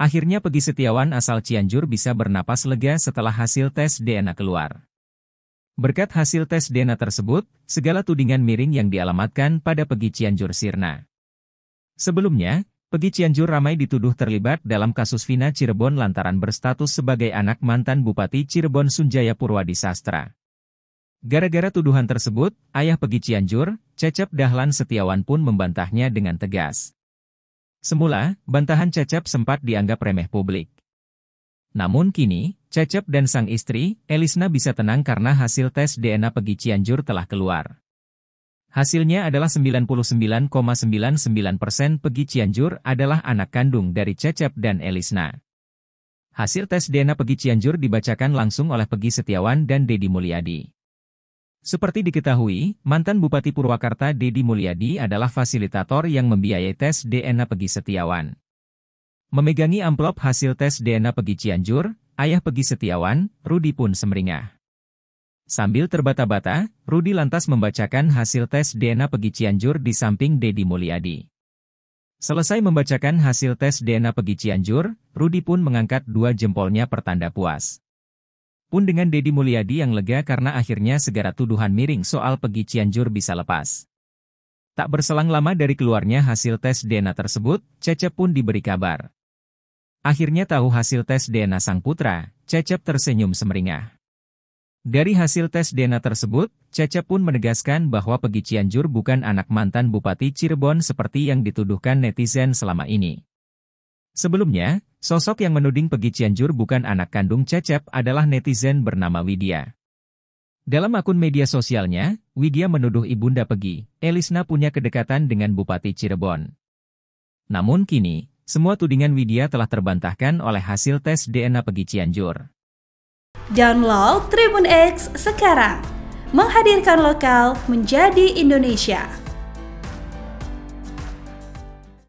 Akhirnya Pegi Setiawan asal Cianjur bisa bernapas lega setelah hasil tes DNA keluar. Berkat hasil tes DNA tersebut, segala tudingan miring yang dialamatkan pada Pegi Cianjur sirna. Sebelumnya, Pegi Cianjur ramai dituduh terlibat dalam kasus Vina Cirebon lantaran berstatus sebagai anak mantan Bupati Cirebon Sunjaya Purwadi Sastra. Gara-gara tuduhan tersebut, ayah Pegi Cianjur, Cecep Dahlan Setiawan pun membantahnya dengan tegas. Semula, bantahan Cecep sempat dianggap remeh publik. Namun kini, Cecep dan sang istri, Elisna bisa tenang karena hasil tes DNA Pegi Cianjur telah keluar. Hasilnya adalah 99,99% ,99 Pegi Cianjur adalah anak kandung dari Cecep dan Elisna. Hasil tes DNA Pegi Cianjur dibacakan langsung oleh Pegi Setiawan dan Dedi Mulyadi. Seperti diketahui, mantan Bupati Purwakarta Dedi Mulyadi adalah fasilitator yang membiayai tes DNA Pegi Setiawan. Memegangi amplop hasil tes DNA Pegi Cianjur, ayah Pegi Setiawan, Rudi pun semeringah. Sambil terbata-bata, Rudi lantas membacakan hasil tes DNA Pegi Cianjur di samping Dedi Mulyadi. Selesai membacakan hasil tes DNA Pegi Cianjur, Rudi pun mengangkat dua jempolnya pertanda puas. Pun dengan Dedi Mulyadi yang lega karena akhirnya segera tuduhan miring soal pegi Cianjur bisa lepas. Tak berselang lama dari keluarnya hasil tes DNA tersebut, Cecep pun diberi kabar. Akhirnya tahu hasil tes DNA sang putra, Cecep tersenyum semeringah. Dari hasil tes DNA tersebut, Cecep pun menegaskan bahwa Pegi Cianjur bukan anak mantan Bupati Cirebon seperti yang dituduhkan netizen selama ini. Sebelumnya, Sosok yang menuding Pegi Cianjur bukan anak kandung Cecep adalah netizen bernama Widya. Dalam akun media sosialnya, Widya menuduh Ibunda Pegi, Elisna punya kedekatan dengan Bupati Cirebon. Namun kini, semua tudingan Widya telah terbantahkan oleh hasil tes DNA Pegi Cianjur. Download Tribun X sekarang, menghadirkan lokal menjadi Indonesia.